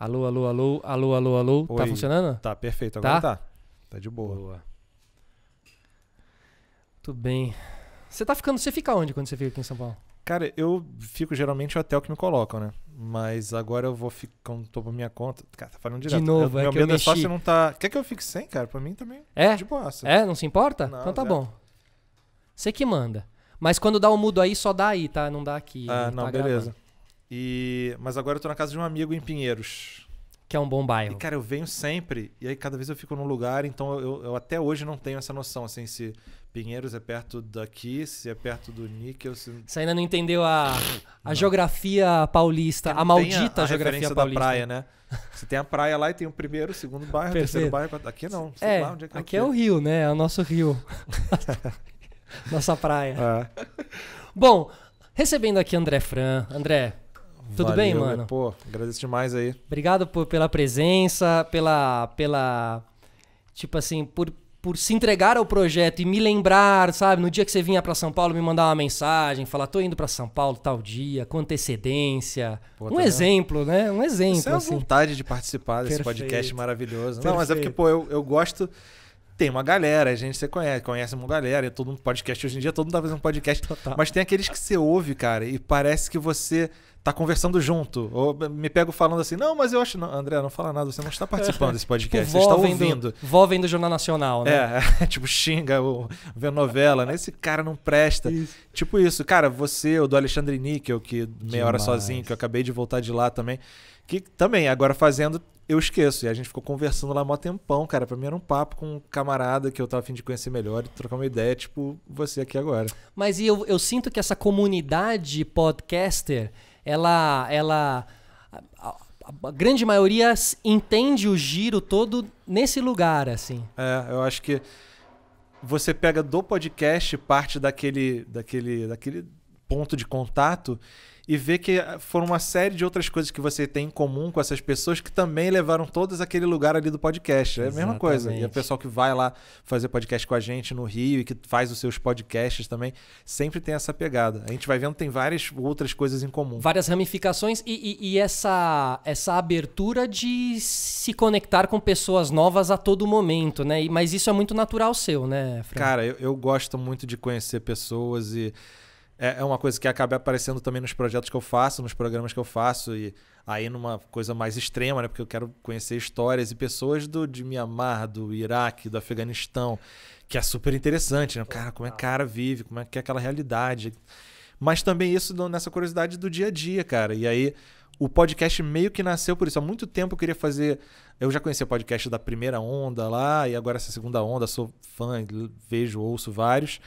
Alô, alô, alô, alô, alô, alô. Tá Oi. Tá funcionando? Tá, perfeito. Tá? Agora tá. Tá, tá de boa. boa. Tudo bem. Você tá ficando. Você fica onde quando você fica aqui em São Paulo? Cara, eu fico geralmente no hotel que me colocam, né? Mas agora eu vou ficando, tô pra minha conta. Cara, tá falando direto. De novo, eu, é meu que medo eu é só não tá. Quer que eu fique sem, cara? Pra mim também. É? De boaça. É? Não se importa? Não, então tá bom. Você que manda. Mas quando dá o um mudo aí, só dá aí, tá? Não dá aqui. Ah, não, tá beleza. Gravando. E, mas agora eu tô na casa de um amigo em Pinheiros. Que é um bom bairro. E, cara, eu venho sempre, e aí cada vez eu fico num lugar, então eu, eu até hoje não tenho essa noção, assim, se Pinheiros é perto daqui, se é perto do Níquel. Se... Você ainda não entendeu a, a não. geografia paulista, a maldita a, a geografia paulista. da praia, né? Você tem a praia lá e tem o primeiro, o segundo bairro, o terceiro bairro. Aqui não. É, lá, é, é aqui é o rio, né? É o nosso rio. Nossa praia. É. Bom, recebendo aqui André Fran. André, tudo Valeu, bem, mano? Pô, agradeço demais aí. Obrigado por, pela presença, pela. pela tipo assim, por, por se entregar ao projeto e me lembrar, sabe? No dia que você vinha para São Paulo, me mandar uma mensagem, falar: tô indo para São Paulo tal dia, com antecedência. Pô, um tá exemplo, né? Um é exemplo. Você assim. é a vontade de participar desse podcast maravilhoso. Perfeito. Não, mas é porque, pô, eu, eu gosto tem uma galera, a gente você conhece, conhece uma galera, e todo um podcast. Hoje em dia todo mundo tá fazendo um podcast. Total. Mas tem aqueles que você ouve, cara, e parece que você tá conversando junto. Ou me pego falando assim, não, mas eu acho. Não, André, não fala nada, você não está participando desse podcast, tipo, você está ouvindo. Vendo, vó vem do Jornal Nacional, né? É, tipo, xinga vê novela, né? Esse cara não presta. Isso. Tipo isso, cara, você, o do Alexandre Níquel, que meia Demais. hora sozinho, que eu acabei de voltar de lá também. Que também, agora fazendo, eu esqueço. E a gente ficou conversando lá mó tempão, cara. Pra mim era um papo com um camarada que eu tava afim de conhecer melhor e trocar uma ideia, tipo você aqui agora. Mas e eu, eu sinto que essa comunidade podcaster, ela. ela a, a, a grande maioria entende o giro todo nesse lugar, assim. É, eu acho que você pega do podcast parte daquele, daquele, daquele ponto de contato e ver que ah, foram uma série de outras coisas que você tem em comum com essas pessoas que também levaram todas aquele lugar ali do podcast. É a Exatamente. mesma coisa. E o pessoal que vai lá fazer podcast com a gente no Rio e que faz os seus podcasts também, sempre tem essa pegada. A gente vai vendo tem várias outras coisas em comum. Várias ramificações e, e, e essa, essa abertura de se conectar com pessoas novas a todo momento, né? Mas isso é muito natural seu, né, Fran? Cara, eu, eu gosto muito de conhecer pessoas e é, é, uma coisa que acaba aparecendo também nos projetos que eu faço, nos programas que eu faço, e aí numa coisa mais extrema, né? Porque eu quero conhecer histórias e pessoas do, de Mianmar, do Iraque, do Afeganistão, que é super interessante, né? Cara, como é que o cara vive, como é que é aquela realidade. Mas também isso nessa curiosidade do dia a dia, cara. E aí o podcast meio que nasceu por isso. Há muito tempo eu queria fazer. Eu já conhecia o podcast da primeira onda lá, e agora essa segunda onda, sou fã, vejo, ouço vários.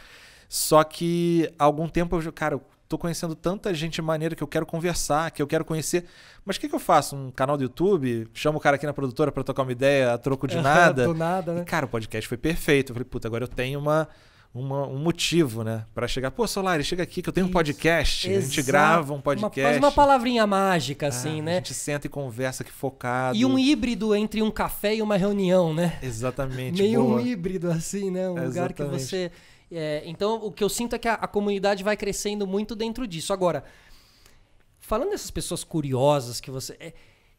Só que há algum tempo eu, cara, eu tô conhecendo tanta gente maneira que eu quero conversar, que eu quero conhecer. Mas o que, que eu faço? Um canal do YouTube? Chamo o cara aqui na produtora para tocar uma ideia a troco de nada? do nada, né? E, cara, o podcast foi perfeito. Eu falei, puta, agora eu tenho uma, uma um motivo, né? para chegar. Pô, Solari, chega aqui que eu tenho Isso. um podcast. Exato. A gente grava um podcast. Uma, faz uma palavrinha mágica, ah, assim, ah, né? A gente senta e conversa aqui focado. E um híbrido entre um café e uma reunião, né? Exatamente. Meio boa. um híbrido, assim, né? Um lugar que você é, então, o que eu sinto é que a, a, comunidade vai crescendo muito dentro disso. Agora, falando dessas pessoas curiosas que você. É,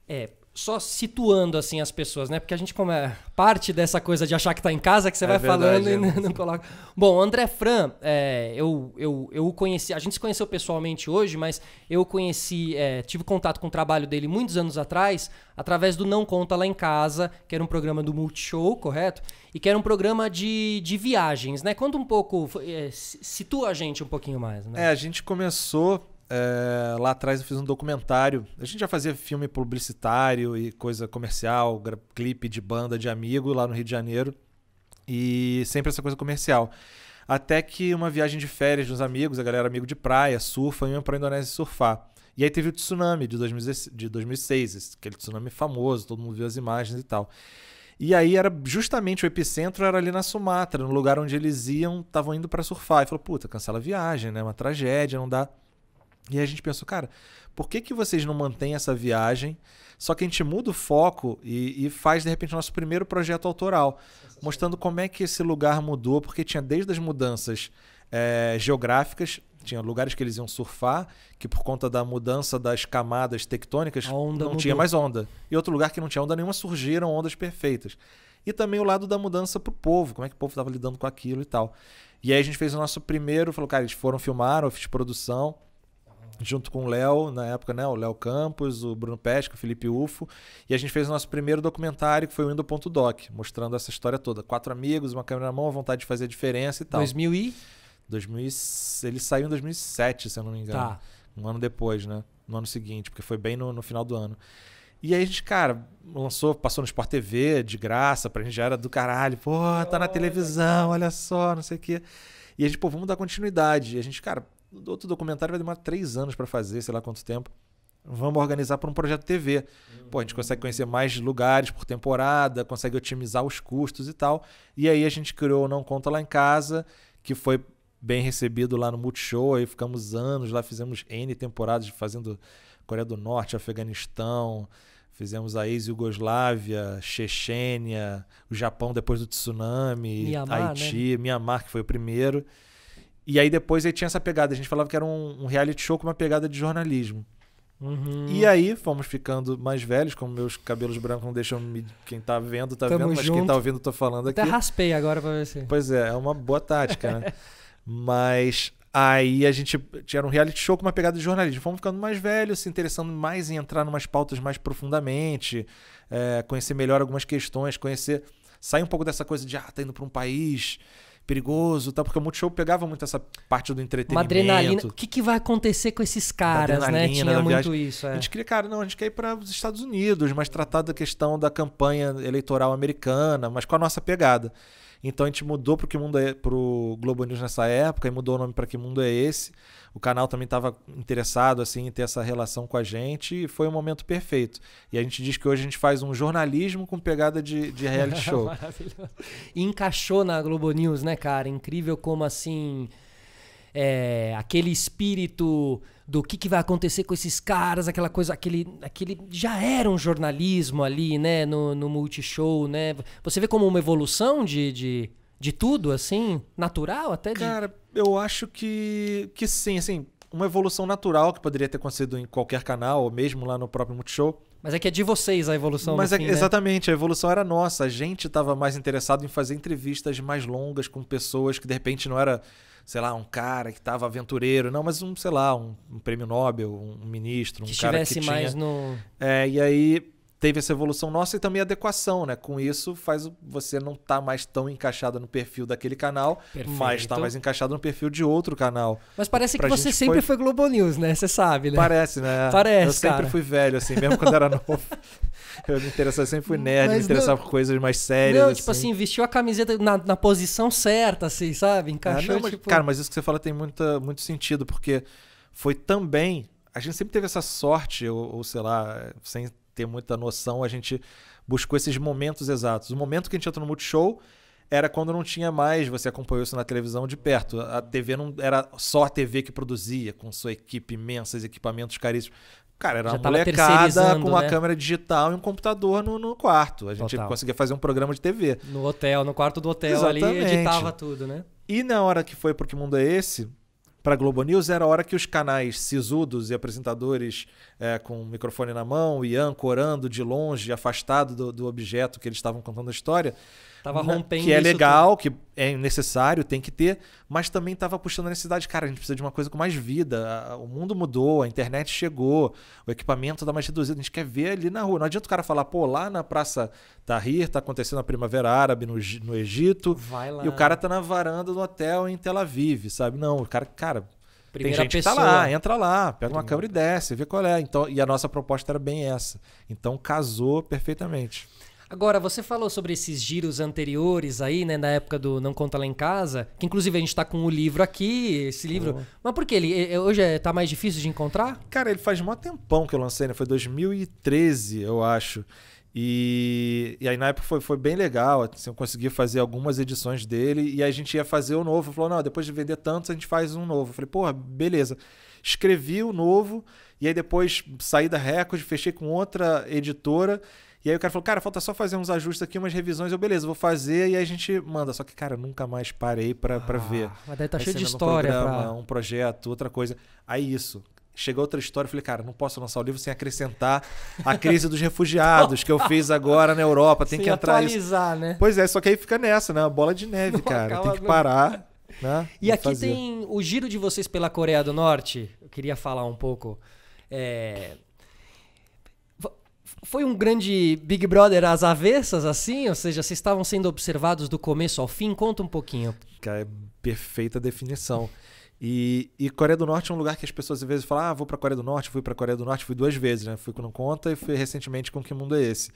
é, só situando assim as pessoas, né? Porque a gente como é parte dessa coisa de achar que tá em casa que você é vai verdade, falando é. e não, coloca. Bom, André Fran, é, eu, eu, eu o conheci, a gente se conheceu pessoalmente hoje, mas eu conheci, é, tive contato com o trabalho dele muitos anos atrás, através do Não Conta Lá em Casa, que era um programa do Multishow, correto? E que era um programa de, de viagens, né? Conta um pouco, é, situa a gente um pouquinho mais, né? É, a gente começou é, lá atrás eu fiz um documentário. A gente já fazia filme publicitário e coisa comercial, clipe de banda de amigo lá no Rio de Janeiro. E sempre essa coisa comercial. Até que uma viagem de férias dos amigos, a galera amigo de praia, surfa, iam pra Indonésia surfar. E aí teve o tsunami de 2006, aquele tsunami famoso, todo mundo viu as imagens e tal. E aí era justamente o epicentro era ali na Sumatra, no lugar onde eles iam, estavam indo para surfar. E falou, puta, cancela a viagem, né? Uma tragédia, não dá. E a gente pensou, cara, por que, que vocês não mantêm essa viagem? Só que a gente muda o foco e, e faz, de repente, o nosso primeiro projeto autoral, mostrando como é que esse lugar mudou, porque tinha desde as mudanças é, geográficas, tinha lugares que eles iam surfar, que por conta da mudança das camadas tectônicas não mudou. tinha mais onda. E outro lugar que não tinha onda nenhuma surgiram ondas perfeitas. E também o lado da mudança para o povo, como é que o povo estava lidando com aquilo e tal. E aí a gente fez o nosso primeiro, falou, cara, eles foram filmar, eu fiz produção junto com o Léo, na época, né? O Léo Campos, o Bruno Pesca, o Felipe Ufo. E a gente fez o nosso primeiro documentário, que foi o Indo.doc, mostrando essa história toda. Quatro amigos, uma câmera na mão, vontade de fazer a diferença e tal. 2000 e? 2000 Ele saiu em 2007, se eu não me engano. Tá. Um ano depois, né? No ano seguinte, porque foi bem no, no final do ano. E aí a gente, cara, lançou, passou no Sport TV de graça, pra gente já era do caralho. Pô, tá na televisão, olha só, não sei o quê. E a gente, pô, vamos dar continuidade. E a gente, cara, outro documentário vai demorar três anos para fazer, sei lá quanto tempo. Vamos organizar para um projeto TV. Pô, a gente consegue conhecer mais lugares por temporada, consegue otimizar os custos e tal. E aí a gente criou o Não Conta Lá em Casa, que foi bem recebido lá no Multishow. Aí ficamos anos lá, fizemos N temporadas fazendo Coreia do Norte, Afeganistão, fizemos a ex-Yugoslávia, Chechênia, o Japão depois do tsunami, Mianmar, né? Haiti, né? Mianmar, que foi o primeiro. E aí depois aí tinha essa pegada. A gente falava que era um, um reality show com uma pegada de jornalismo. Uhum. E aí fomos ficando mais velhos, como meus cabelos brancos não deixam me... Quem tá vendo, tá Tamo vendo, mas junto. quem tá ouvindo, tô falando aqui. Até raspei agora pra ver se. Pois é, é uma boa tática, né? mas aí a gente tinha um reality show com uma pegada de jornalismo. Fomos ficando mais velhos, se interessando mais em entrar em umas pautas mais profundamente, é, conhecer melhor algumas questões, conhecer. sair um pouco dessa coisa de, ah, tá indo pra um país perigoso, tá? Porque o Multishow pegava muito essa parte do entretenimento. Uma adrenalina. O que, que vai acontecer com esses caras, né? Tinha muito viagem. isso. É. A gente é. queria, cara, não, a gente quer ir para os Estados Unidos, mas tratar da questão da campanha eleitoral americana, mas com a nossa pegada. Então a gente mudou para que mundo é pro Globo News nessa época e mudou o nome para que mundo é esse. O canal também estava interessado assim em ter essa relação com a gente e foi um momento perfeito. E a gente diz que hoje a gente faz um jornalismo com pegada de, de reality show. Maravilhoso. E encaixou na Globo News, né, cara? Incrível como assim é, aquele espírito do que, que vai acontecer com esses caras, aquela coisa, aquele, aquele já era um jornalismo ali, né, no, no multishow, né? Você vê como uma evolução de, de, de tudo, assim, natural até? De... Cara, eu acho que, que sim, assim, uma evolução natural que poderia ter acontecido em qualquer canal, ou mesmo lá no próprio Multishow. Mas é que é de vocês a evolução. Mas é, fim, né? exatamente, né? a evolução era nossa. A gente estava mais interessado em fazer entrevistas mais longas com pessoas que de repente não era sei lá, um cara que estava aventureiro, não, mas um, sei lá, um, um prêmio Nobel, um ministro, um que cara que mais mais no... É, e aí teve essa evolução nossa e também adequação, né? Com isso faz você não estar tá mais tão encaixado no perfil daquele canal, tá Perfeito. mas está mais encaixado no perfil de outro canal. Mas parece pra que você sempre foi... foi Globo News, né? Você sabe, né? Parece, né? Parece, Eu sempre cara. fui velho, assim, mesmo quando era novo. Eu me interessava, sempre fui nerd, mas me interessava não... por coisas mais sérias. Não, tipo assim. tipo assim, vestiu a camiseta na, na posição certa, assim, sabe? Encaixou, ah, não, mas, tipo... Cara, mas isso que você fala tem muita, muito sentido, porque foi também... A gente sempre teve essa sorte, ou, ou sei lá, sem ter muita noção, a gente buscou esses momentos exatos. O momento que a gente entrou no Multishow era quando não tinha mais, você acompanhou isso na televisão de perto. A TV não era só a TV que produzia, com sua equipe imensa, equipamentos caríssimos. Cara, era Já uma molecada com uma né? câmera digital e um computador no, no quarto. A gente Total. conseguia fazer um programa de TV. No hotel, no quarto do hotel Exatamente. ali, editava tudo, né? E na hora que foi Porque Mundo é Esse, para a Globo News era a hora que os canais sisudos e apresentadores é, com o microfone na mão e ancorando de longe, afastado do, do objeto que eles estavam contando a história, Tava né? rompendo. Que é legal, tudo. que é necessário, tem que ter, mas também tava puxando a necessidade. Cara, a gente precisa de uma coisa com mais vida. O mundo mudou, a internet chegou, o equipamento tá mais reduzido. A gente quer ver ali na rua. Não adianta o cara falar, pô, lá na Praça Tahrir tá acontecendo a Primavera Árabe no, no Egito. E o cara tá na varanda do hotel em Tel Aviv, sabe? Não, o cara, cara, Primeira tem gente pessoa. que tá lá, entra lá, pega uma câmera e desce, vê qual é. Então, e a nossa proposta era bem essa. Então casou perfeitamente. Agora, você falou sobre esses giros anteriores aí, né, na época do Não Conta Lá em Casa, que inclusive a gente tá com o livro aqui, esse livro. Oh. Mas por que ele é, é, hoje é, tá mais difícil de encontrar? Cara, ele faz mó tempão que eu lancei, né? Foi 2013, eu acho. E, e aí na época foi, foi bem legal, assim, eu consegui fazer algumas edições dele e a gente ia fazer o novo. Falou, não, depois de vender tantos a gente faz um novo. Eu falei, porra, beleza. Escrevi o novo e aí depois saí da Record, fechei com outra editora e aí o cara falou, cara, falta só fazer uns ajustes aqui, umas revisões. Eu, beleza, vou fazer e aí a gente manda. Só que, cara, nunca mais parei para ah, ver. Mas daí tá aí cheio de história. Um, programa, pra... um projeto, outra coisa. Aí isso, Chegou outra história, falei, cara, não posso lançar o livro sem acrescentar a crise dos refugiados que eu fiz agora na Europa, tem que entrar atualizar, isso. né? Pois é, só que aí fica nessa, né? Bola de neve, não, cara. Tem que parar, né? E aqui fazer. tem o giro de vocês pela Coreia do Norte. Eu queria falar um pouco. É, foi um grande Big Brother às avessas, assim? Ou seja, vocês estavam sendo observados do começo ao fim? Conta um pouquinho. Cara, é perfeita definição. E, e, Coreia do Norte é um lugar que as pessoas às vezes falam: ah, vou para Coreia do Norte, fui para Coreia do Norte, fui duas vezes, né? Fui com Não Conta e fui recentemente com Que Mundo é Esse?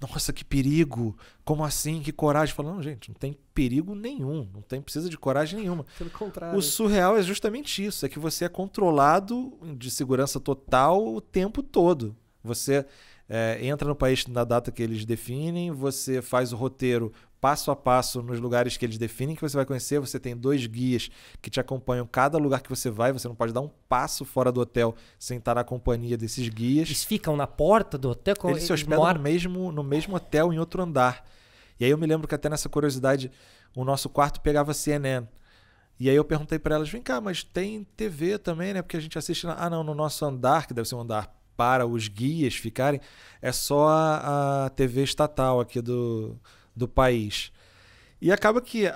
Nossa, que perigo! Como assim? Que coragem! Falando, gente, não tem perigo nenhum, não tem precisa de coragem nenhuma. Pelo contrário. O surreal é justamente isso: é que você é controlado de segurança total o tempo todo. Você é, entra no país na data que eles definem, você faz o roteiro passo a passo nos lugares que eles definem que você vai conhecer. Você tem dois guias que te acompanham cada lugar que você vai. Você não pode dar um passo fora do hotel sem estar na companhia desses guias. Eles ficam na porta do hotel? Eles se hospedam moram... no, mesmo, no mesmo hotel em outro andar. E aí eu me lembro que até nessa curiosidade o nosso quarto pegava CNN. E aí eu perguntei para elas, vem cá, mas tem TV também, né? Porque a gente assiste... Na... Ah, não, no nosso andar, que deve ser um andar para os guias ficarem, é só a, a TV estatal aqui do, do país. E acaba que a,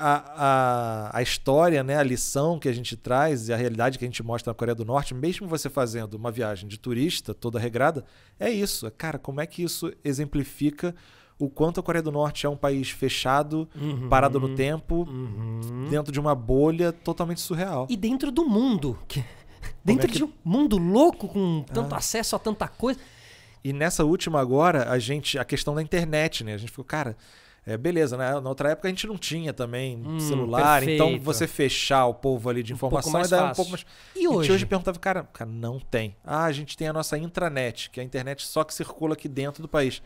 a, a, história, né, a lição que a gente traz e a realidade que a gente mostra na Coreia do Norte, mesmo você fazendo uma viagem de turista toda regrada, é isso. É, cara, como é que isso exemplifica o quanto a Coreia do Norte é um país fechado, uhum, parado no tempo, uhum. dentro de uma bolha totalmente surreal. E dentro do mundo. Que... Dentro é que... de um mundo louco, com tanto ah. acesso a tanta coisa. E nessa última agora, a gente. A questão da internet, né? A gente ficou, cara. É, beleza, né? Na outra época a gente não tinha também hum, celular, então perfeito. então você fechar o povo ali de informação um era um pouco é mais. E, A hoje? hoje perguntava, cara, cara, não tem. Ah, a gente tem a nossa intranet, que é a internet só que circula aqui dentro do país.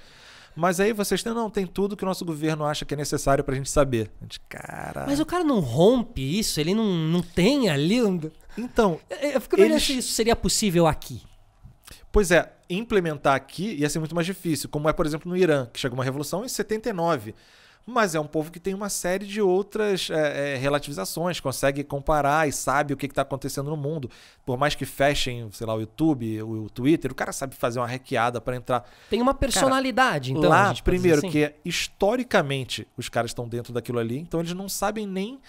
Mas aí vocês têm, não, tem tudo que o nosso governo acha que é necessário pra gente saber. A gente, cara. Mas o cara não rompe isso, ele não, não tem ali. Então. Eu, eu fico eles... se assim, isso seria possível aqui. Pois é, implementar aqui ia ser muito mais difícil, como é, por exemplo, no Irã, que chegou uma revolução em 79. Mas é um povo que tem uma série de outras é, é, relativizações, consegue comparar e sabe o que está acontecendo no mundo. Por mais que fechem, sei lá, o YouTube, o, o Twitter, o cara sabe fazer uma hackeada para entrar. Tem uma personalidade, cara, então. Lá, primeiro, assim. que historicamente os caras estão dentro daquilo ali, então eles não sabem nem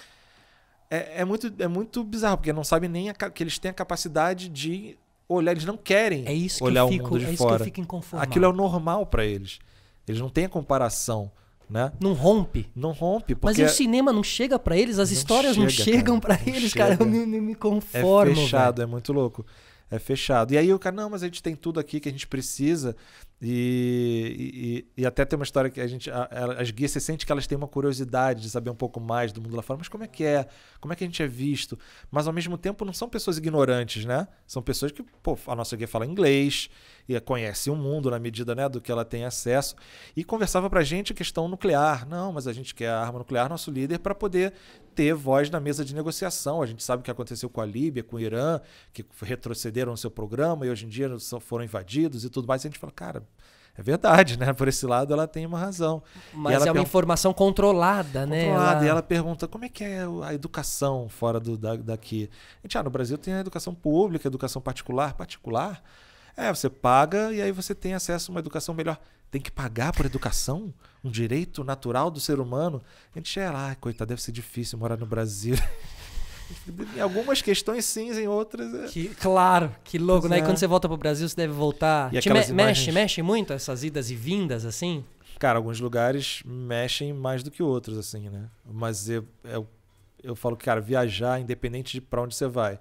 é, é, muito, é muito bizarro, porque não sabem nem a, que eles têm a capacidade de olhar, eles não querem é isso que olhar fico, o mundo de é isso fora. Que eu fico Aquilo é o normal para eles. Eles não têm a comparação. Né? Não rompe. Não rompe. Mas o cinema não chega para eles, as não histórias chega, não chegam para eles, chega. cara. Eu me, me conformo. É fechado, véio. é muito louco. É fechado. E aí o cara, não, mas a gente tem tudo aqui que a gente precisa. E, e, e, até tem uma história que a gente, a, as guias, você sente que elas têm uma curiosidade de saber um pouco mais do mundo lá fora, mas como é que é? Como é que a gente é visto? Mas ao mesmo tempo não são pessoas ignorantes, né? São pessoas que, pô, a nossa guia fala inglês e conhece o mundo na medida né, do que ela tem acesso. E conversava pra gente a questão nuclear. Não, mas a gente quer a arma nuclear, nosso líder, para poder ter voz na mesa de negociação. A gente sabe o que aconteceu com a Líbia, com o Irã, que retrocederam o seu programa e hoje em dia foram invadidos e tudo mais. E a gente fala, cara, é verdade, né? Por esse lado ela tem uma razão. Mas é uma informação controlada, né? Controlada. Ela... E ela pergunta como é que é a educação fora do, da, daqui. Gente, ah, no Brasil tem a educação pública, a educação particular. Particular? É, você paga e aí você tem acesso a uma educação melhor. Tem que pagar por educação? Um direito natural do ser humano? A gente, é lá, ah, coitado, deve ser difícil morar no Brasil. Em algumas questões sim, em outras. É... Que, claro, que louco, né? E é. quando você volta pro Brasil, você deve voltar. E Te me imagens... Mexe, mexe muito essas idas e vindas, assim? Cara, alguns lugares mexem mais do que outros, assim, né? Mas eu, eu, eu falo que, cara, viajar, independente de pra onde você vai.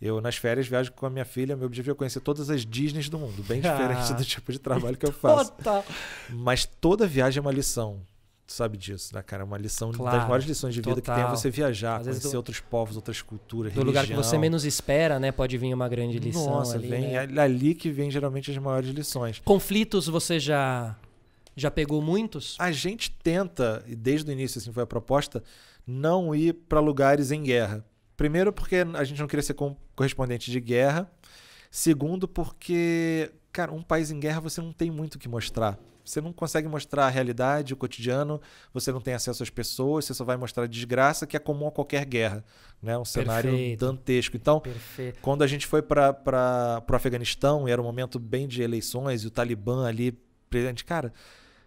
Eu, nas férias, viajo com a minha filha. Meu objetivo é conhecer todas as Disneys do mundo, bem diferente ah, do tipo de trabalho que eu faço. Total. Mas toda viagem é uma lição. Tu sabe disso, né, cara? É uma lição, claro, das maiores lições de vida total. que tem é você viajar, Às conhecer do, outros povos, outras culturas, Do religião. lugar que você menos espera, né? Pode vir uma grande lição Nossa, ali, vem né? ali que vem geralmente as maiores lições. Conflitos você já já pegou muitos? A gente tenta, e desde o início assim foi a proposta, não ir para lugares em guerra. Primeiro porque a gente não queria ser correspondente de guerra. Segundo porque, cara, um país em guerra você não tem muito o que mostrar você não consegue mostrar a realidade, o cotidiano, você não tem acesso às pessoas, você só vai mostrar a desgraça, que é comum a qualquer guerra. Né? Um cenário Perfeito. dantesco. Então, Perfeito. quando a gente foi para o Afeganistão, e era um momento bem de eleições, e o Talibã ali presente, cara,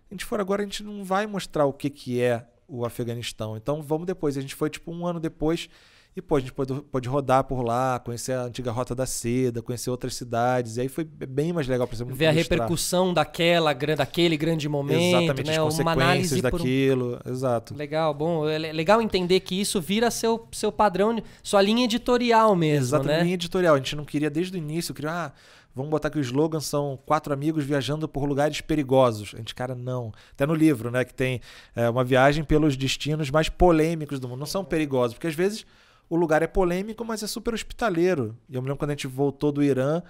a gente for agora, a gente não vai mostrar o que, que é o Afeganistão. Então, vamos depois. A gente foi tipo um ano depois e pô, a gente pode, pode rodar por lá, conhecer a antiga Rota da Seda, conhecer outras cidades. E aí foi bem mais legal por exemplo Ver a repercussão daquela, daquele grande momento. Exatamente, né? as consequências daquilo. Um... Exato. Legal, bom. É legal entender que isso vira seu, seu padrão, sua linha editorial mesmo. Exatamente, né? linha editorial. A gente não queria desde o início, queria. Ah, Vamos botar que o slogan são quatro amigos viajando por lugares perigosos. A gente, cara, não. Até no livro, né, que tem é, uma viagem pelos destinos mais polêmicos do mundo. Não são perigosos, porque às vezes o lugar é polêmico, mas é super hospitaleiro. E eu me lembro quando a gente voltou do Irã,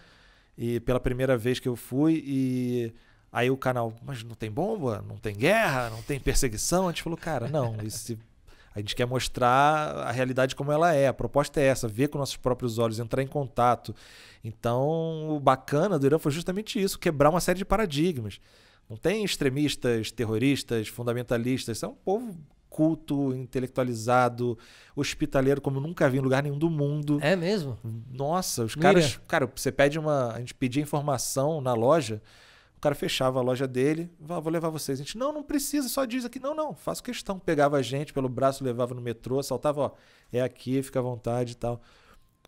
e pela primeira vez que eu fui, e aí o canal, mas não tem bomba, não tem guerra, não tem perseguição. A gente falou, cara, não, esse, a gente quer mostrar a realidade como ela é. A proposta é essa, ver com nossos próprios olhos, entrar em contato. Então, o bacana do Irã foi justamente isso, quebrar uma série de paradigmas. Não tem extremistas, terroristas, fundamentalistas. Isso é um povo culto, intelectualizado, hospitaleiro, como nunca vi em lugar nenhum do mundo. É mesmo? Nossa, os Mira. caras. Cara, você pede uma. A gente pedia informação na loja. O cara fechava a loja dele, ah, vou levar vocês. A gente, não, não precisa, só diz aqui. Não, não, faço questão. Pegava a gente pelo braço, levava no metrô, saltava, ó, é aqui, fica à vontade e tal.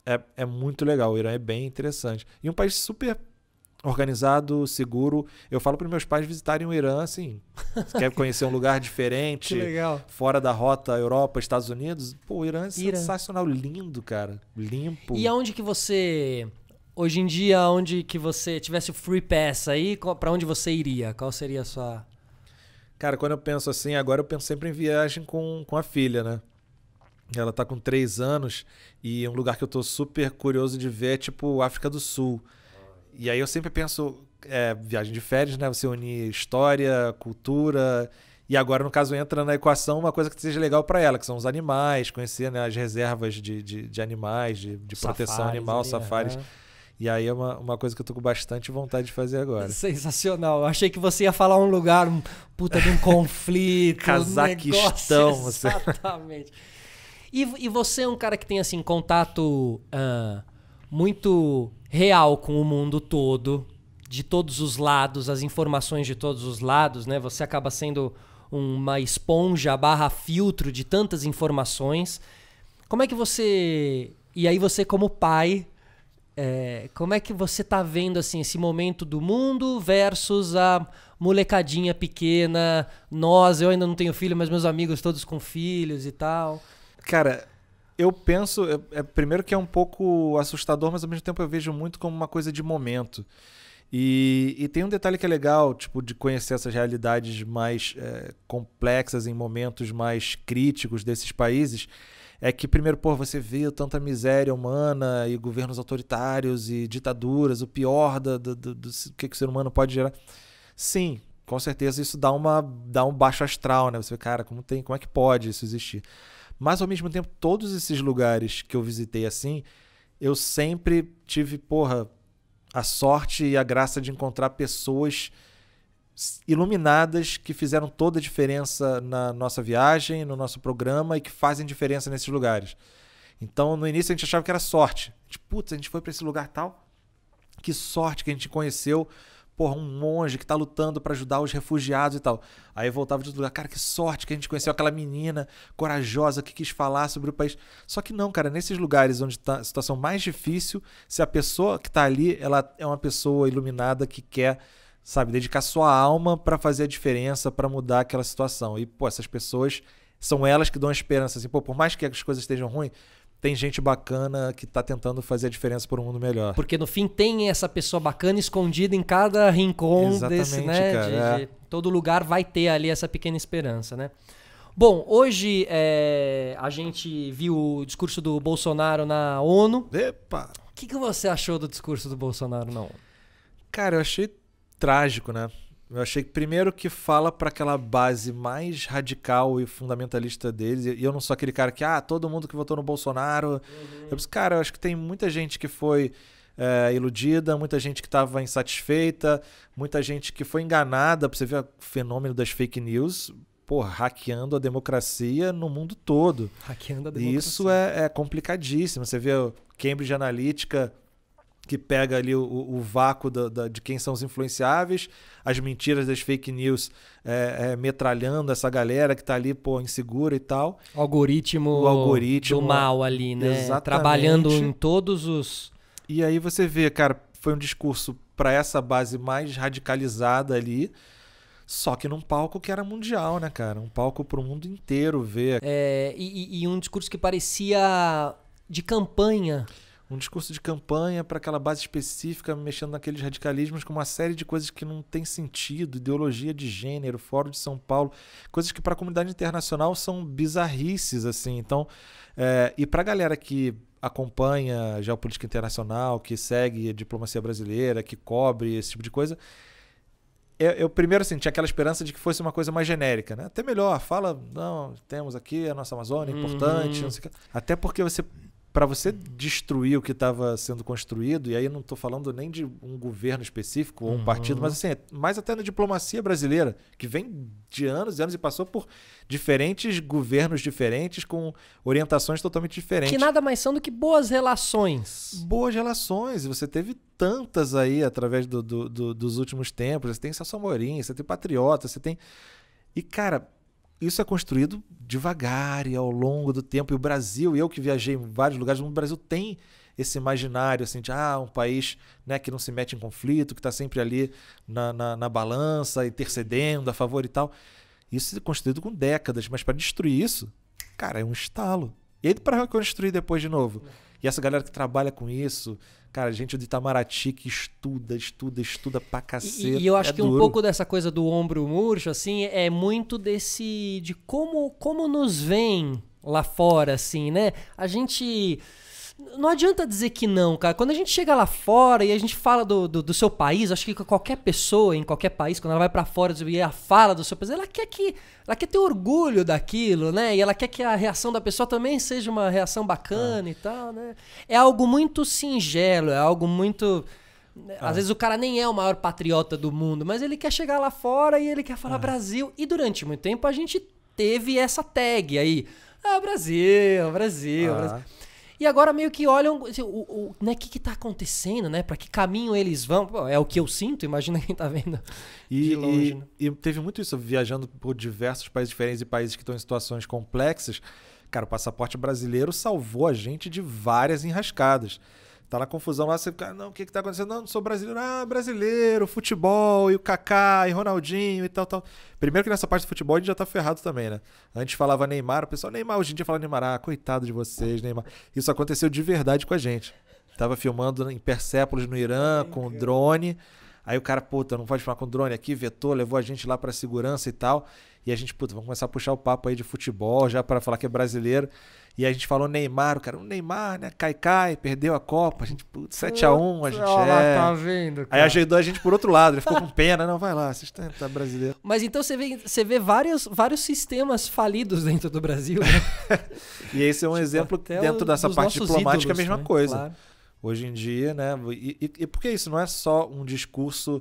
É, é muito legal, o Irã é bem interessante. E um país super organizado, seguro. Eu falo para meus pais visitarem o Irã, assim. quer conhecer um lugar diferente, fora da rota Europa, Estados Unidos? Pô, o Irã é Irã. sensacional, lindo, cara, limpo. E aonde que você hoje em dia, onde que você tivesse o free pass aí, para onde você iria? Qual seria a sua Cara, quando eu penso assim, agora eu penso sempre em viagem com, com a filha, né? Ela tá com três anos e um lugar que eu tô super curioso de ver é tipo África do Sul. E aí eu sempre penso, é, viagem de férias, né? Você unir história, cultura. E agora, no caso, entra na equação uma coisa que seja legal para ela, que são os animais, conhecer né, as reservas de, de, de animais, de, de proteção safaris, animal, ali, safaris. Né? E aí é uma, uma coisa que eu tô com bastante vontade de fazer agora. Sensacional. Eu achei que você ia falar um lugar, um puta de um conflito. Cazaquistão. Um negócio, exatamente. E, e você é um cara que tem, assim, contato uh, muito real com o mundo todo, de todos os lados, as informações de todos os lados, né? Você acaba sendo uma esponja barra filtro de tantas informações. Como é que você. E aí você, como pai, é, como é que você tá vendo assim esse momento do mundo versus a molecadinha pequena? Nós, eu ainda não tenho filho, mas meus amigos todos com filhos e tal. Cara, eu penso, é, é, primeiro que é um pouco assustador, mas ao mesmo tempo eu vejo muito como uma coisa de momento. E, e tem um detalhe que é legal, tipo, de conhecer essas realidades mais é, complexas em momentos mais críticos desses países, é que primeiro, pô, você vê tanta miséria humana e governos autoritários e ditaduras, o pior do, do, do, do que, que o ser humano pode gerar. Sim, com certeza isso dá, uma, dá um baixo astral, né? Você vê, cara, como, tem, como é que pode isso existir? Mas ao mesmo tempo, todos esses lugares que eu visitei assim, eu sempre tive, porra, a sorte e a graça de encontrar pessoas iluminadas que fizeram toda a diferença na nossa viagem, no nosso programa e que fazem diferença nesses lugares. Então, no início a gente achava que era sorte. tipo putz, a gente foi para esse lugar tal, que sorte que a gente conheceu porra, um monge que tá lutando para ajudar os refugiados e tal. Aí eu voltava de outro lugar, cara, que sorte que a gente conheceu aquela menina corajosa que quis falar sobre o país. Só que não, cara, nesses lugares onde tá a situação mais difícil, se a pessoa que tá ali, ela é uma pessoa iluminada que quer sabe, dedicar sua alma para fazer a diferença, para mudar aquela situação. E, pô, essas pessoas são elas que dão a esperança, assim, pô, por mais que as coisas estejam ruins, tem gente bacana que tá tentando fazer a diferença por um mundo melhor. Porque no fim tem essa pessoa bacana escondida em cada rincão desse, né? Cara, de, é. de, todo lugar vai ter ali essa pequena esperança, né? Bom, hoje é, a gente viu o discurso do Bolsonaro na ONU. Epa! O que, que você achou do discurso do Bolsonaro na ONU? Cara, eu achei trágico, né? Eu achei que primeiro que fala para aquela base mais radical e fundamentalista deles, e eu não sou aquele cara que, ah, todo mundo que votou no Bolsonaro. Uhum. Eu disse, cara, eu acho que tem muita gente que foi é, iludida, muita gente que estava insatisfeita, muita gente que foi enganada, você vê o fenômeno das fake news, porra, hackeando a democracia no mundo todo. Hackeando a democracia. E isso é, é complicadíssimo. Você vê o Cambridge Analytica que pega ali o, o vácuo da, da, de quem são os influenciáveis, as mentiras das fake news é, é, metralhando essa galera que está ali, pô, insegura e tal. Algoritmo, o algoritmo do mal ali, né? Exatamente. Trabalhando em todos os. E aí você vê, cara, foi um discurso para essa base mais radicalizada ali. Só que num palco que era mundial, né, cara? Um palco para o mundo inteiro ver. É, e, e um discurso que parecia de campanha um discurso de campanha para aquela base específica, mexendo naqueles radicalismos com uma série de coisas que não tem sentido, ideologia de gênero, Fórum de São Paulo, coisas que para a comunidade internacional são bizarrices, assim. Então, é, e para a galera que acompanha geopolítica internacional, que segue a diplomacia brasileira, que cobre esse tipo de coisa, eu, eu, primeiro assim, tinha aquela esperança de que fosse uma coisa mais genérica, né? Até melhor, fala, não, temos aqui a nossa Amazônia, é importante, uhum. não sei o que. Até porque você para você destruir o que estava sendo construído, e aí não estou falando nem de um governo específico ou um uhum. partido, mas assim, é mais até na diplomacia brasileira, que vem de anos e anos e passou por diferentes governos diferentes, com orientações totalmente diferentes. Que nada mais são do que boas relações. Boas relações, e você teve tantas aí através do, do, do, dos últimos tempos. Você tem Sassou Morim, você tem Patriota, você tem. E, cara, isso é construído devagar e ao longo do tempo. E o Brasil, eu que viajei em vários lugares, o Brasil tem esse imaginário assim de ah, um país né, que não se mete em conflito, que está sempre ali na, na, na balança, intercedendo a favor e tal. Isso é construído com décadas, mas para destruir isso, cara, é um estalo. E aí para reconstruir depois de novo. E essa galera que trabalha com isso, Cara, gente do Itamaraty que estuda, estuda, estuda pra cacete. E, e eu acho é que duro. um pouco dessa coisa do ombro murcho, assim, é muito desse. de como, como nos vem lá fora, assim, né? A gente não adianta dizer que não, cara. Quando a gente chega lá fora e a gente fala do, do, do seu país, acho que qualquer pessoa em qualquer país, quando ela vai para fora e ela fala do seu país, ela quer que ela quer ter orgulho daquilo, né? E ela quer que a reação da pessoa também seja uma reação bacana ah. e tal, né? É algo muito singelo, é algo muito né, às ah. vezes o cara nem é o maior patriota do mundo, mas ele quer chegar lá fora e ele quer falar ah. Brasil. E durante muito tempo a gente teve essa tag aí. Ah, Brasil, Brasil, ah. Brasil. E agora meio que olham assim, o, o né, que, que tá acontecendo, né? Para que caminho eles vão. Pô, é o que eu sinto, imagina quem tá vendo e, de longe. E, né? e teve muito isso, viajando por diversos países diferentes e países que estão em situações complexas. Cara, o passaporte brasileiro salvou a gente de várias enrascadas. Tá na confusão lá, você fica, não, o que que tá acontecendo? Não, não sou brasileiro. Ah, brasileiro, futebol, e o Kaká, e Ronaldinho e tal, tal. Primeiro que nessa parte do futebol a gente já tá ferrado também, né? Antes falava Neymar, o pessoal, Neymar, hoje em dia fala Neymar, ah, coitado de vocês, Neymar. Isso aconteceu de verdade com a gente. Tava filmando em Persépolis, no Irã, com com drone. Aí o cara, puta, não pode filmar com drone aqui, vetou levou a gente lá pra segurança e tal. E a gente, puta, vamos começar a puxar o papo aí de futebol já para falar que é brasileiro. E a gente falou Neymar, o cara, o Neymar, né? Cai, cai, perdeu a Copa. A gente, 7x1, a gente Olha, é. Tá vendo, cara. Aí ajeitou a gente por outro lado, ele ficou com pena, não, vai lá, assistente tá brasileiro. Mas então você vê, você vê vários, vários sistemas falidos dentro do Brasil. Né? e esse é um tipo, exemplo dentro o, dessa parte diplomática, ídolos, a mesma né? coisa. Claro. Hoje em dia, né? E, e, e, porque isso não é só um discurso.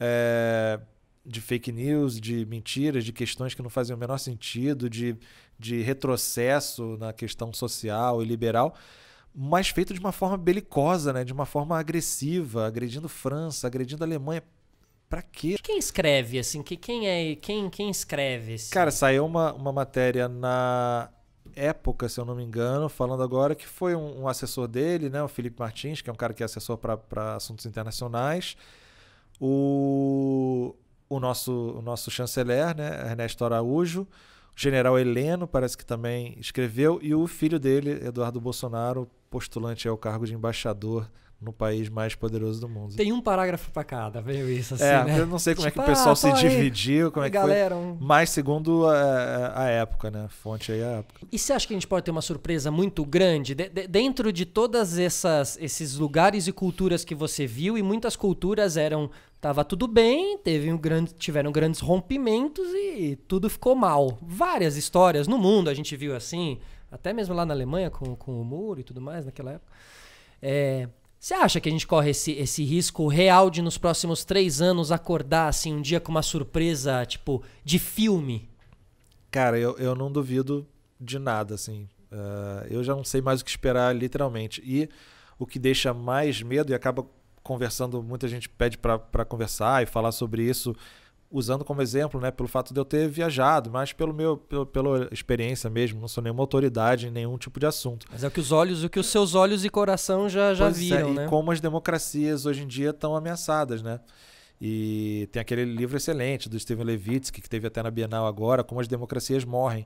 É de fake news, de mentiras, de questões que não fazem o menor sentido, de de retrocesso na questão social e liberal, mas feito de uma forma belicosa, né? de uma forma agressiva, agredindo França, agredindo Alemanha. Pra quê? Quem escreve, assim? Que, quem é quem, quem escreve? Assim? Cara, saiu uma, uma matéria na época, se eu não me engano, falando agora que foi um, um assessor dele, né? O Felipe Martins, que é um cara que é assessor para assuntos internacionais. O, o, nosso, o nosso chanceler, né? Ernesto Araújo general Heleno parece que também escreveu, e o filho dele, Eduardo Bolsonaro, postulante ao cargo de embaixador no país mais poderoso do mundo. Tem um parágrafo para cada, veio isso é, assim, é, né? Eu não sei como tipo, é que o tipo, ah, pessoal ah, se aí. dividiu, como é que galera, foi. Um... Mas segundo a, a, época, né? Fonte aí é a época. E você acha que a gente pode ter uma surpresa muito grande de, de, dentro de todas essas esses lugares e culturas que você viu e muitas culturas eram Tava tudo bem, teve um grande, tiveram grandes rompimentos e tudo ficou mal. Várias histórias no mundo a gente viu assim, até mesmo lá na Alemanha com, com o muro e tudo mais naquela época. É, você acha que a gente corre esse, esse risco real de nos próximos três anos acordar assim um dia com uma surpresa tipo de filme? Cara, eu, eu não duvido de nada assim. Uh, eu já não sei mais o que esperar literalmente e o que deixa mais medo e acaba conversando, muita gente pede para conversar e falar sobre isso, usando como exemplo, né, pelo fato de eu ter viajado, mas pelo meu, pelo, pela experiência mesmo, não sou nenhuma autoridade em nenhum tipo de assunto. Mas é o que os olhos, o que os seus olhos e coração já, já pois é, viram, é, e né? E como as democracias hoje em dia estão ameaçadas, né? E tem aquele livro excelente do Steven Levitsky, que teve até na Bienal agora, Como as Democracias Morrem.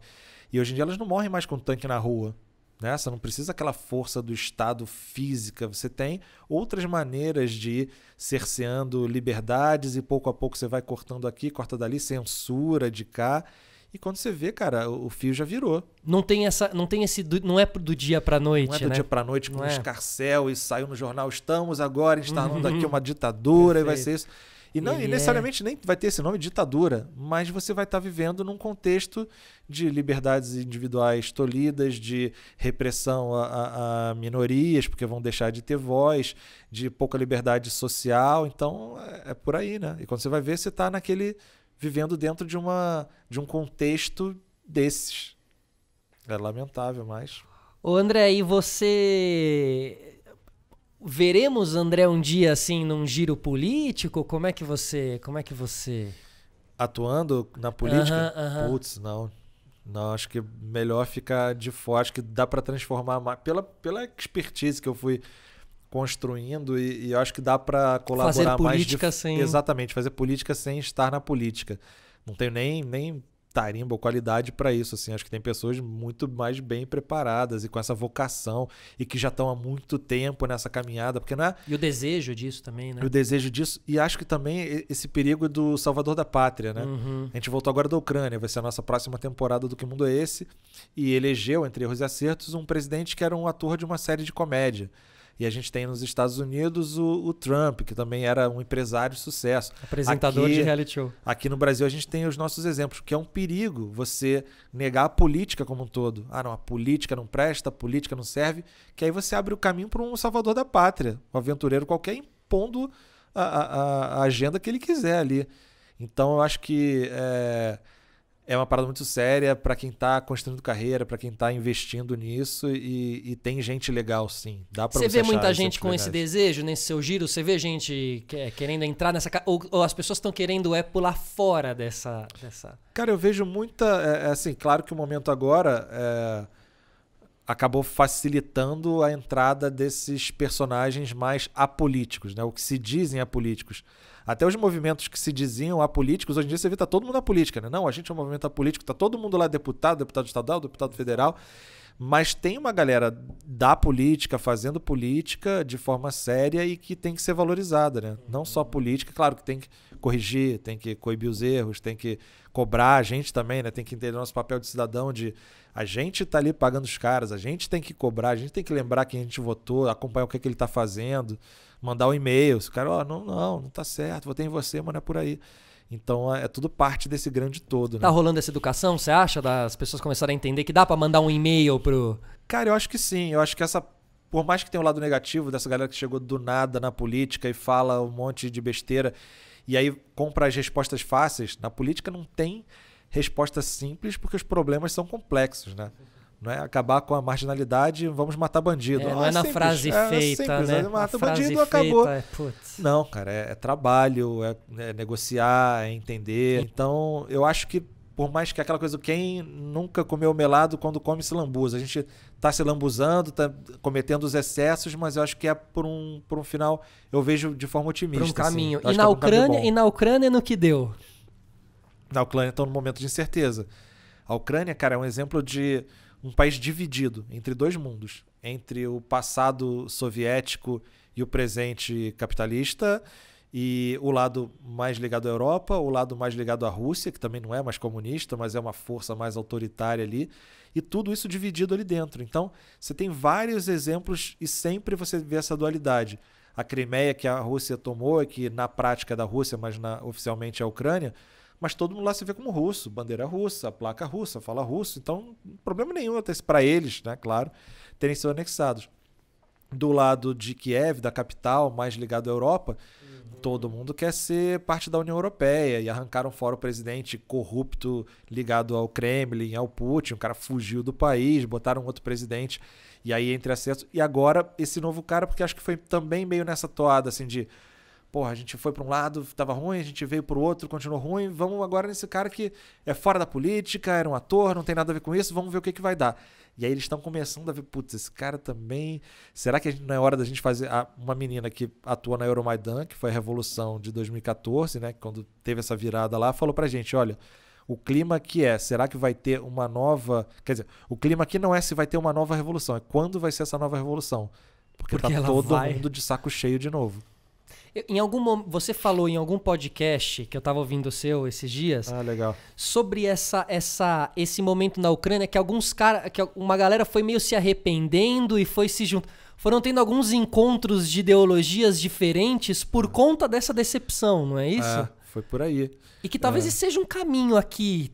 E hoje em dia elas não morrem mais com tanque na rua. Né? Você não precisa aquela força do Estado física, você tem outras maneiras de ir cerceando liberdades e pouco a pouco você vai cortando aqui, corta dali, censura de cá. E quando você vê, cara, o fio já virou. Não tem essa, não tem esse, não é do dia para noite, Não é do né? dia para noite com não um é. escarcel e saiu no jornal estamos agora uhum. instalando uhum. aqui uma ditadura Perfeito. e vai ser isso. E não e é necessariamente é... nem vai ter esse nome ditadura, mas você vai estar tá vivendo num contexto de liberdades individuais tolhidas, de repressão a, a, a minorias, porque vão deixar de ter voz, de pouca liberdade social. Então é, é por aí, né? E quando você vai ver, você está naquele. vivendo dentro de, uma, de um contexto desses. É lamentável, mas. Ô André, e você veremos André um dia assim num giro político? Como é que você, como é que você atuando na política? Uh -huh, uh -huh. Putz, não. Não, acho que melhor ficar de fora, acho que dá para transformar pela pela expertise que eu fui construindo e, e acho que dá para colaborar fazer política mais de, sem... exatamente fazer política sem estar na política não tenho nem nem tarimba ou qualidade para isso. Assim, acho que tem pessoas muito mais bem preparadas e com essa vocação e que já estão há muito tempo nessa caminhada, porque não né? E o desejo disso também, né? E o desejo disso e acho que também esse perigo do Salvador da Pátria, né? Uhum. A gente voltou agora da Ucrânia, vai ser a nossa próxima temporada do Que Mundo é Esse e elegeu entre erros e acertos um presidente que era um ator de uma série de comédia. E a gente tem nos Estados Unidos o, o Trump, que também era um empresário de sucesso. Apresentador aqui, de reality show. Aqui no Brasil a gente tem os nossos exemplos, que é um perigo você negar a política como um todo. Ah, não, a política não presta, a política não serve, que aí você abre o caminho para um salvador da pátria, um aventureiro qualquer impondo a, a, a agenda que ele quiser ali. Então eu acho que. É, é uma parada muito séria para quem tá construindo carreira, para quem tá investindo nisso e, e, tem gente legal, sim. Dá pra você, você vê muita gente tipo com esse desejo nesse seu giro? Você vê gente é, querendo entrar nessa. Ou, ou as pessoas estão querendo é pular fora dessa. dessa... Cara, eu vejo muita. É, é, assim, claro que o momento agora é, acabou facilitando a entrada desses personagens mais apolíticos, né? O que se dizem apolíticos. políticos até os movimentos que se diziam apolíticos, hoje em dia você vê tá todo mundo na política, né? Não, a gente é um movimento apolítico, tá todo mundo lá deputado, deputado estadual, deputado federal. Mas tem uma galera da política fazendo política de forma séria e que tem que ser valorizada, né? Não só uhum. política, claro que tem que corrigir, tem que coibir os erros, tem que cobrar a gente também, né? Tem que entender nosso papel de cidadão de a gente tá ali pagando os caras, a gente tem que cobrar, a gente tem que lembrar quem a gente votou, acompanhar o que, é que ele tá fazendo, mandar um e-mail. O cara, ó, oh, não, não, não tá certo, votei em você, mas não é por aí. Então é, é tudo parte desse grande todo. Né? Tá rolando essa educação, você acha? Das pessoas começarem a entender que dá para mandar um e-mail pro. Cara, eu acho que sim. Eu acho que essa. Por mais que tenha um lado negativo dessa galera que chegou do nada na política e fala um monte de besteira e aí compra as respostas fáceis, na política não tem respostas simples, porque os problemas são complexos, né? Não é acabar com a marginalidade, vamos matar bandido. É, não, ah, é, é na simples, frase é, é feita, simples, né? Mata a bandido acabou. É, não, cara, é, é trabalho, é, é, negociar, é entender. Então, eu acho que por mais que aquela coisa, quem nunca comeu melado quando come se lambuza? A gente está se lambuzando, está cometendo os excessos, mas eu acho que é por um, por um final, eu vejo de forma otimista. Por um assim. caminho. Assim. E, na Ucrânia, é um e na Ucrânia, no que deu? na Ucrânia estão num momento de incerteza. A Ucrânia, cara, é um exemplo de um país dividido entre dois mundos, entre o passado soviético e o presente capitalista, e o lado mais ligado à Europa, o lado mais ligado à Rússia, que também não é mais comunista, mas é uma força mais autoritária ali, e tudo isso dividido ali dentro. Então, você tem vários exemplos e sempre você vê essa dualidade. A Crimeia que a Rússia tomou, que na prática é da Rússia, mas na, oficialmente é a Ucrânia, mas todo mundo lá se vê como russo, bandeira russa, placa russa, fala russo, então problema nenhum até para eles, né, claro, terem sido anexados. Do lado de Kiev, da capital, mais ligado à Europa, uhum. todo mundo quer ser parte da União Europeia e arrancaram fora o presidente corrupto ligado ao Kremlin, ao Putin, o cara fugiu do país, botaram outro presidente e aí entre acesso e agora esse novo cara porque acho que foi também meio nessa toada assim de porra, a gente foi para um lado, estava ruim, a gente veio para o outro, continuou ruim, vamos agora nesse cara que é fora da política, era um ator, não tem nada a ver com isso, vamos ver o que, que vai dar. E aí eles estão começando a ver, putz, esse cara também. Será que gente, não é hora da gente fazer. uma menina que atua na Euromaidan, que foi a revolução de 2014, né? Quando teve essa virada lá, falou pra gente: olha, o clima que é, será que vai ter uma nova. Quer dizer, o clima aqui não é se vai ter uma nova revolução, é quando vai ser essa nova revolução. Porque, Porque tá todo vai... mundo de saco cheio de novo. Em algum você falou em algum podcast que eu estava ouvindo o seu esses dias. Ah, legal. Sobre essa essa esse momento na Ucrânia que alguns cara que uma galera foi meio se arrependendo e foi se juntando foram tendo alguns encontros de ideologias diferentes por conta dessa decepção, não é, é isso? É, foi por aí. E que talvez é. esse seja um caminho aqui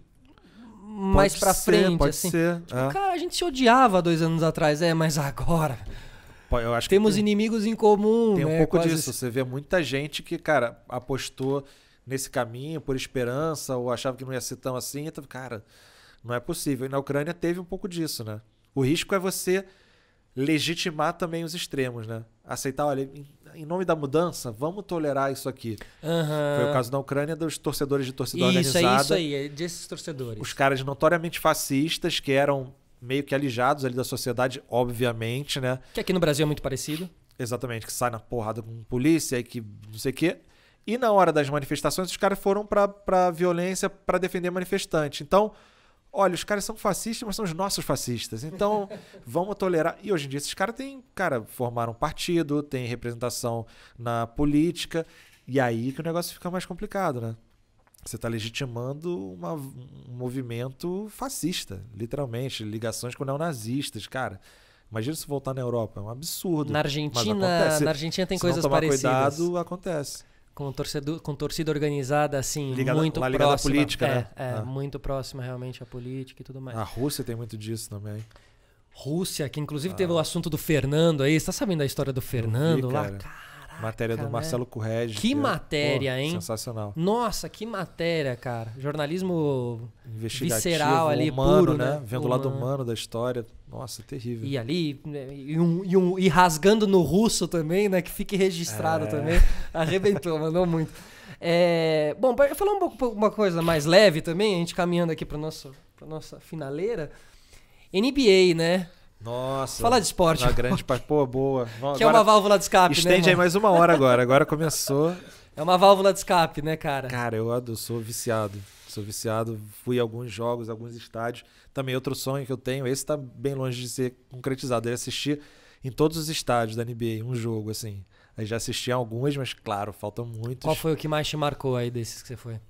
mais pode pra ser, frente. Pode assim. ser. Tipo, é. Cara, a gente se odiava dois anos atrás, é, mas agora eu acho Temos que... inimigos em comum. Tem né? um pouco Quase disso. Você vê muita gente que, cara, apostou nesse caminho por esperança ou achava que não ia ser tão assim. Então, cara, não é possível. E na Ucrânia teve um pouco disso, né? O risco é você legitimar também os extremos, né? Aceitar, olha, em nome da mudança, vamos tolerar isso aqui. Uhum. Foi o caso da Ucrânia dos torcedores de torcida isso, organizada. Isso é isso aí, é desses torcedores. Os caras notoriamente fascistas que eram meio que alijados ali da sociedade, obviamente, né? Que aqui no Brasil é muito parecido. Exatamente, que sai na porrada com polícia e que não sei o quê. E na hora das manifestações, os caras foram pra, pra violência para defender manifestante. Então, olha, os caras são fascistas, mas são os nossos fascistas. Então, vamos tolerar. E hoje em dia, esses caras têm, cara, formaram um partido, têm representação na política. E aí que o negócio fica mais complicado, né? Você está legitimando uma, um movimento fascista, literalmente, ligações com neonazistas, cara. Imagina se voltar na Europa, é um absurdo. Na Argentina, na Argentina tem se coisas não tomar parecidas. cuidado, acontece. Com, torcedor, com torcida organizada, assim, ligada, muito lá ligada próxima. à política, né? é, né? É, ah. muito próxima realmente à política e tudo mais. A Rússia tem muito disso também. Rússia, que inclusive ah. teve o assunto do Fernando aí. Você está sabendo da história do Fernando vi, lá? Cara matéria do Marcelo né? Correge. Que, que é- matéria, eu, pô, hein? Sensacional. Nossa, que matéria, cara. Jornalismo visceral ali, humano, puro, né? né? Vendo o lado humano da história. Nossa, terrível. E ali, né, e, um, e, um, e rasgando no russo também, né? Que fique registrado é. também. Arrebentou, mandou muito. É, bom, para falar um pouco uma coisa mais leve também, a gente caminhando aqui para nossa para nossa finaleira, NBA, né? Nossa. fala de esporte. Uma grande parte. Pô, boa. Que é agora, é uma válvula de escape, estende né? Estende aí mais uma hora agora. Agora começou. É uma válvula de escape, né, cara? Cara, eu, eu sou viciado. Sou viciado. Fui a alguns jogos, alguns estádios. Também outro sonho que eu tenho. Esse tá bem longe de ser concretizado. É assistir em todos os estádios da NBA um jogo, assim. Aí já assisti algumas, mas claro, faltam muitos. Qual foi o que mais te marcou aí desses que você foi?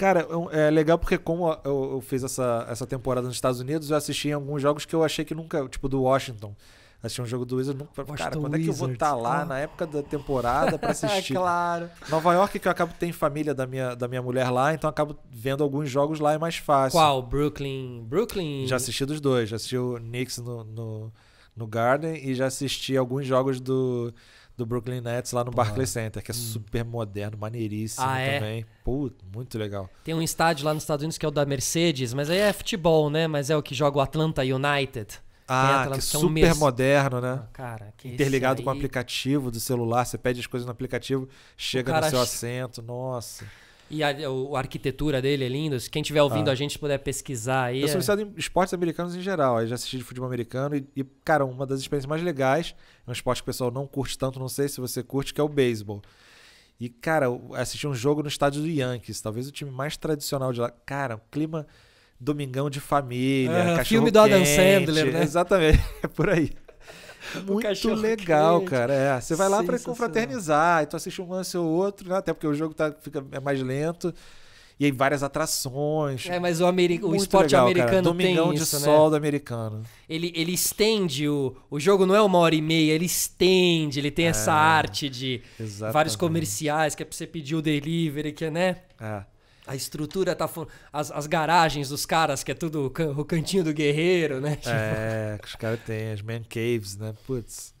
Cara, é, é legal porque como eu, fiz essa, essa temporada nos Estados Unidos, eu assisti alguns jogos que eu achei que nunca, tipo do Washington. Assisti um jogo do Wizards, nunca, Washington cara, quando Wizards. é que eu vou estar tá lá na época da temporada para assistir? claro. Nova York que eu acabo tem família da minha, da minha mulher lá, então eu acabo vendo alguns jogos lá é mais fácil. Qual? Brooklyn, Brooklyn. Já assisti dos dois, já assisti o Knicks no, no, no Garden e já assisti alguns jogos do do Brooklyn Nets lá no Barclays Center, que é hum. super moderno, maneiríssimo ah, é? também. muito legal. Tem um estádio lá nos Estados Unidos que é o da Mercedes, mas aí é futebol, né? Mas é o que joga o Atlanta United. Ah, que é super moderno, né? Ah, cara, que Interligado aí... com o aplicativo do celular, você pede as coisas no aplicativo, chega no seu assento, nossa. E a, o, a, arquitetura dele é linda. Se quem estiver ouvindo ah. a gente puder pesquisar aí. Eu sou é- viciado em esportes americanos em geral. eu já assisti de futebol americano. E, e, cara, uma das experiências mais legais, é um esporte que o pessoal não curte tanto, não sei se você curte, que é o beisebol. E, cara, assisti um jogo no estádio do Yankees, talvez o time mais tradicional de lá. Cara, clima domingão de família, é, cachorro Filme do Adam Sandler, né? Exatamente, é por aí muito é legal, quente. cara. É, você vai lá para confraternizar, então assiste um lance ou outro, né? até porque o jogo tá, fica, é mais lento. E aí várias atrações. É, mas o, o esporte legal, americano cara. Domingão tem de isso, né? sol né? do americano. Ele, ele estende o... O jogo não é uma hora e meia, ele estende. Ele tem é, essa arte de exatamente. vários comerciais, que é pra você pedir o delivery, que é, né? É a estrutura tá. As, as garagens dos caras, que é tudo o, cantinho do guerreiro, né? Tipo... É, que os caras têm as man caves, né? Putz.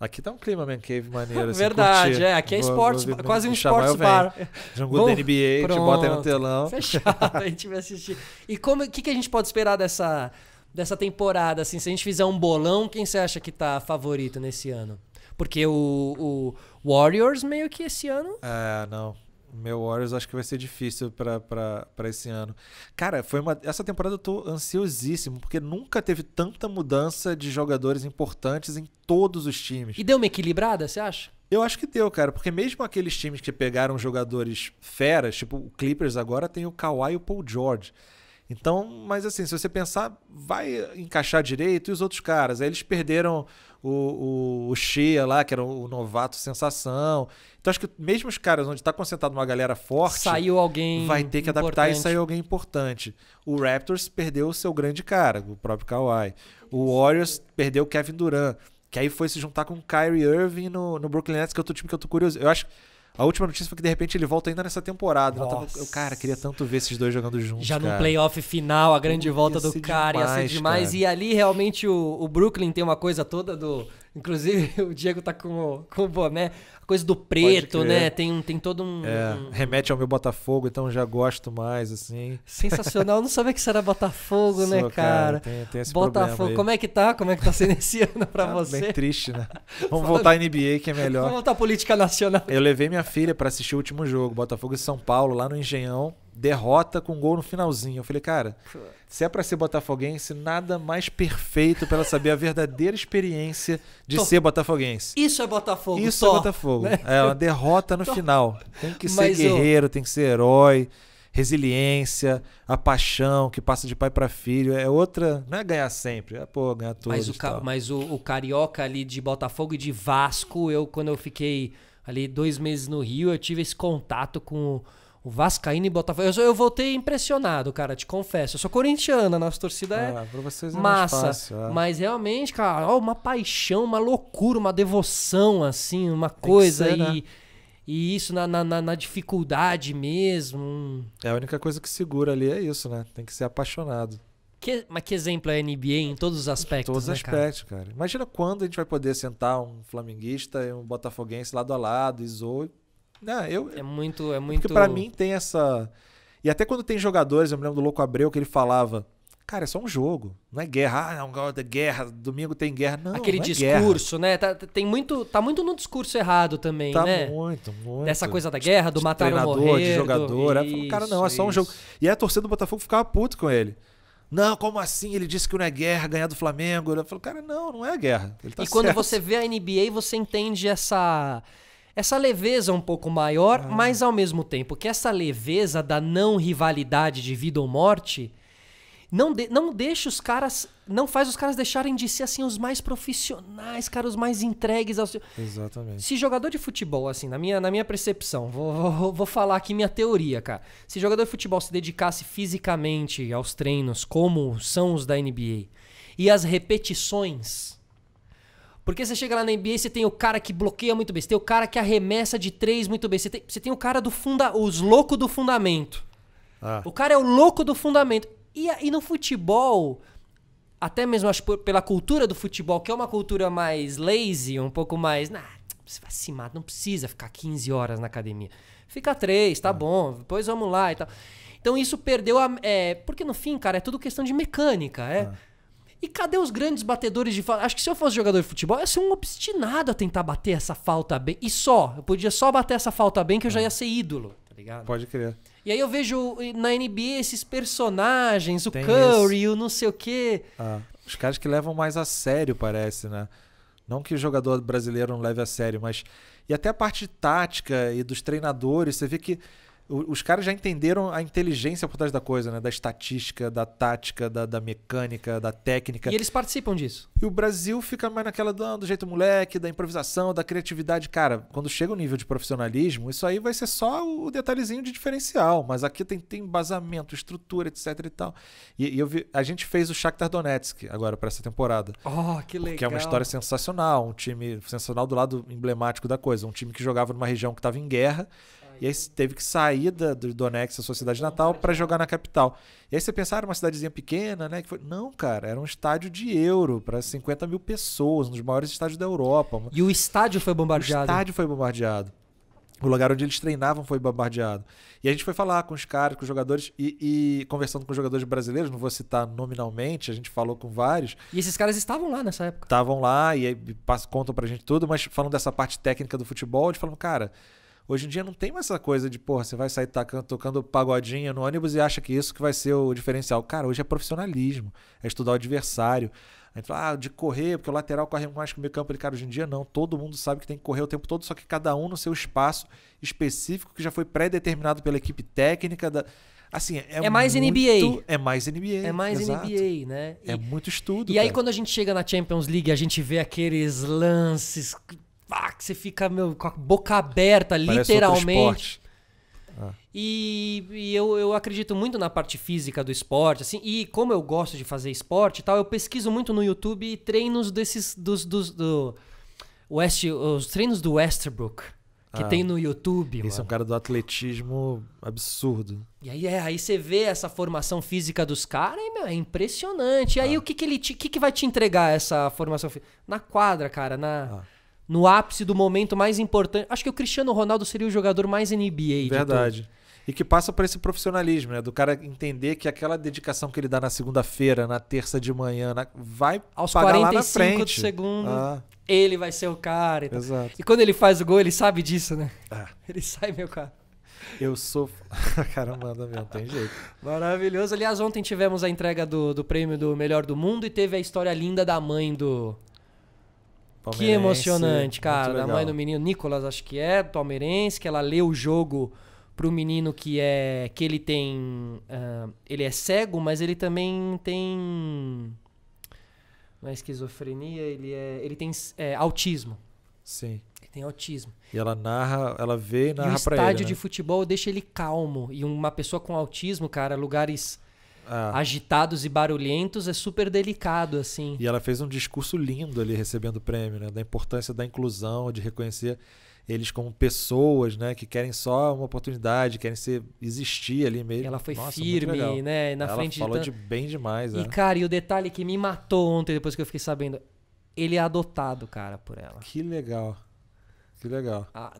Aqui tá um clima man cave maneiro. Assim, Verdade, curtir. é. Aqui é esportes, quase um esportes bar. Jogou Bom, da NBA, te bota aí no telão. Isso é chato, a gente vai assistir. E o que, que a gente pode esperar dessa, dessa temporada? Assim, se a gente fizer um bolão, quem você acha que tá favorito nesse ano? Porque o, o Warriors meio que esse ano. É, não. Meu Warriors acho que vai ser difícil para esse ano. Cara, foi uma, essa temporada eu tô ansiosíssimo, porque nunca teve tanta mudança de jogadores importantes em todos os times. E deu uma equilibrada, você acha? Eu acho que deu, cara, porque mesmo aqueles times que pegaram jogadores feras, tipo o Clippers agora tem o Kawhi e o Paul George. Então, mas assim, se você pensar, vai encaixar direito e os outros caras. Aí eles perderam o, o, o Shea lá, que era o novato sensação. Então acho que mesmo os caras onde está concentrado uma galera forte. Saiu alguém. Vai ter que importante. adaptar e saiu alguém importante. O Raptors perdeu o seu grande cara, o próprio Kawhi. O Warriors perdeu o Kevin Durant. Que aí foi se juntar com o Kyrie Irving no, no Brooklyn Nets, que é outro time que eu tô curioso. Eu acho. A última notícia foi que de repente ele volta ainda nessa temporada. Nossa. tava, eu, cara, queria tanto ver esses dois jogando juntos. Já cara. no playoff final, a grande volta do cara demais, ia ser demais. Cara. E ali realmente o, o Brooklyn tem uma coisa toda do. Inclusive, o Diego tá com, com o boné coisa do preto, né? Tem, tem todo um, é, um, Remete ao meu Botafogo, então já gosto mais, assim. Sensacional. não sabia que isso era Botafogo, Sou, né, cara? cara tem, tem esse Botafogo. Como é que tá? Como é que tá sendo esse ano pra tá você? Bem triste, né? Vamos voltar à NBA, que é melhor. Vamos voltar à política nacional. Eu levei minha filha para assistir o último jogo, Botafogo e São Paulo, lá no Engenhão derrota com gol no finalzinho. Eu falei, cara, se é para ser botafoguense, nada mais perfeito para ela saber a verdadeira experiência de Tô. ser botafoguense. Isso é Botafogo, Isso é Botafogo jogo. Né? É uma derrota no então, final. Tem que ser guerreiro, tem que ser herói, resiliência, a paixão que passa de pai para filho. É outra. Não é ganhar sempre, é pô, ganhar tudo. Mas, o, ca... mas o, o Carioca ali de Botafogo e de Vasco, eu, quando eu fiquei ali dois meses no Rio, eu tive esse contato com o Vascaíno e Botafogo. Eu, eu voltei impressionado, cara, te confesso. Eu sou corintiana, nossa torcida é, é pra vocês é massa. Fácil, é. Mas realmente, cara, ó, uma paixão, uma loucura, uma devoção, assim, uma Tem coisa. Ser, e, né? e isso na, na, na, dificuldade mesmo. É a única coisa que segura ali é isso, né? Tem que ser apaixonado. Que, mas que exemplo é a NBA em todos os aspectos? Em todos os né, aspectos, cara? cara? Imagina quando a gente vai poder sentar um flamenguista e um botafoguense lado a lado, e zoe não, eu, é, é muito. É muito... Porque pra mim tem essa. E até quando tem jogadores, eu me lembro do Louco Abreu que ele falava. Cara, é só um jogo. Não é guerra. Ah, não, é guerra. Domingo tem guerra. Não, Aquele não é discurso, guerra. né? Tá, tem muito, tá muito no discurso errado também, tá né? muito, muito. Dessa coisa da guerra, do matar ou morrer. De jogador. Do... É, isso, cara, não, é só isso. um jogo. E a torcida do Botafogo ficava puto com ele. Não, como assim? Ele disse que não é guerra ganhar do Flamengo. Eu falo, cara, não, não é guerra. Tá e quando certo. você vê a NBA, você entende essa essa leveza é um pouco maior, ah. mas ao mesmo tempo que essa leveza da não rivalidade de vida ou morte não, de, não deixa os caras. Não faz os caras deixarem de ser assim os mais profissionais, cara, os mais entregues ao seu. Exatamente. Se jogador de futebol, assim, na minha, na minha percepção, vou, vou, vou falar aqui minha teoria, cara. Se jogador de futebol se dedicasse fisicamente aos treinos, como são os da NBA, e as repetições porque você chega lá na NBA, você tem o cara que bloqueia muito bem, você tem o cara que arremessa de três muito bem, você tem, você tem o cara do funda, os loucos do fundamento. Ah. O cara é o louco do fundamento. E, e no futebol, até mesmo acho pela cultura do futebol, que é uma cultura mais lazy, um pouco mais. Nah, você vai se matar, não precisa ficar 15 horas na academia. Fica três, tá ah. bom, depois vamos lá e tal. Então isso perdeu a. É, porque no fim, cara, é tudo questão de mecânica. É? Ah. E cadê os grandes batedores de falta? Acho que se eu fosse jogador de futebol, eu ia ser um obstinado a tentar bater essa falta bem. E só, eu podia só bater essa falta bem que eu já ia ser ídolo, tá ligado? Pode crer. E aí eu vejo eh, na NBA esses personagens, o Tem Curry, o não sei o quê. Ah, os caras que levam mais a sério, parece, né? Não que o jogador brasileiro não leve a sério, mas. E até a parte tática e dos treinadores, você vê que os caras já entenderam a inteligência por trás da coisa, né? Da estatística, da tática, da, da mecânica, da técnica. E eles participam disso. E o Brasil fica mais naquela do, do jeito moleque, da improvisação, da criatividade. Cara, quando chega o nível de profissionalismo, isso aí vai ser só o detalhezinho de diferencial. Mas aqui tem, tem embasamento, estrutura, etc e tal. E, e eu vi, a gente fez o Shakhtar Donetsk agora para essa temporada. Oh, que legal. Que é uma história sensacional. Um time sensacional do lado emblemático da coisa. Um time que jogava numa região que estava em guerra e aí teve que sair da, do Donex, a sua cidade natal, para jogar na capital. E aí você pensava ah, uma cidadezinha pequena, né? Que foi... Não, cara, era um estádio de euro para 50 mil pessoas, um dos maiores estádios da Europa. E o estádio foi bombardeado? O estádio foi bombardeado. O lugar onde eles treinavam foi bombardeado. E a gente foi falar com os caras, com os jogadores, e, e, conversando com os jogadores brasileiros, não vou citar nominalmente, a gente falou com vários. E esses caras estavam lá nessa época? Estavam lá, e aí contam pra gente tudo, mas falando dessa parte técnica do futebol, eles falam, cara, Hoje em dia não tem mais essa coisa de, porra, você vai sair tacando, tá tocando pagodinha no ônibus e acha que isso que vai ser o diferencial. Cara, hoje é profissionalismo, é estudar o adversário. A gente fala, ah, de correr, porque o lateral corre mais que o meio campo. Ele, cara, hoje em dia não. Todo mundo sabe que tem que correr o tempo todo, só que cada um no seu espaço específico que já foi pré-determinado pela equipe técnica da... Assim, é, é mais muito, NBA. É mais NBA. É mais exato. NBA, né? É e, é muito estudo. E cara. aí, quando a gente chega na Champions League, a gente vê aqueles lances pá, ah, que você fica meu, com a boca aberta, Parece literalmente. Ah. E, e eu, eu acredito muito na parte física do esporte, assim, e como eu gosto de fazer esporte e tal, eu pesquiso muito no YouTube treinos desses. dos, dos do West, os treinos do Westbrook que ah, tem no YouTube. Esse mano. é um cara do atletismo absurdo. E aí, é, aí você vê essa formação física dos caras, é impressionante. E aí ah. o que, que ele te, que, que vai te entregar essa formação física? Na quadra, cara, na. Ah no ápice do momento mais importante. Acho que o Cristiano Ronaldo seria o jogador mais NBA. Verdade. E que passa por esse profissionalismo, né? Do cara entender que aquela dedicação que ele dá na segunda-feira, na terça de manhã, na... vai aos pagar 45 lá na frente. do segundo. Ah. Ele vai ser o cara. E, Exato. e quando ele faz o gol, ele sabe disso, né? É. Ele sai, meu cara. Eu sou. cara manda mesmo, tem jeito. Maravilhoso. Aliás, ontem tivemos a entrega do, do prêmio do melhor do mundo e teve a história linda da mãe do, que emocionante, cara. Da mãe do menino, Nicolas, acho que é, palmeirense, que ela lê o jogo pro menino que é. que ele tem. Uh, ele é cego, mas ele também tem. Não é esquizofrenia, ele é. Ele tem é, autismo. Sim. Ele tem autismo. E ela narra, ela vê e narra e pra ele. O né? estádio de futebol deixa ele calmo. E uma pessoa com autismo, cara, lugares ah. agitados e barulhentos, é super delicado, assim. E ela fez um discurso lindo ali recebendo o prêmio, né? Da importância da inclusão, de reconhecer eles como pessoas, né, que querem só uma oportunidade, querem ser existir ali mesmo. Ela foi Nossa, firme, né, na ela frente. falou de, de, bem demais. E é. cara, e o detalhe que me matou ontem depois que eu fiquei sabendo, ele é adotado, cara, por ela. Que legal, que legal. Ah,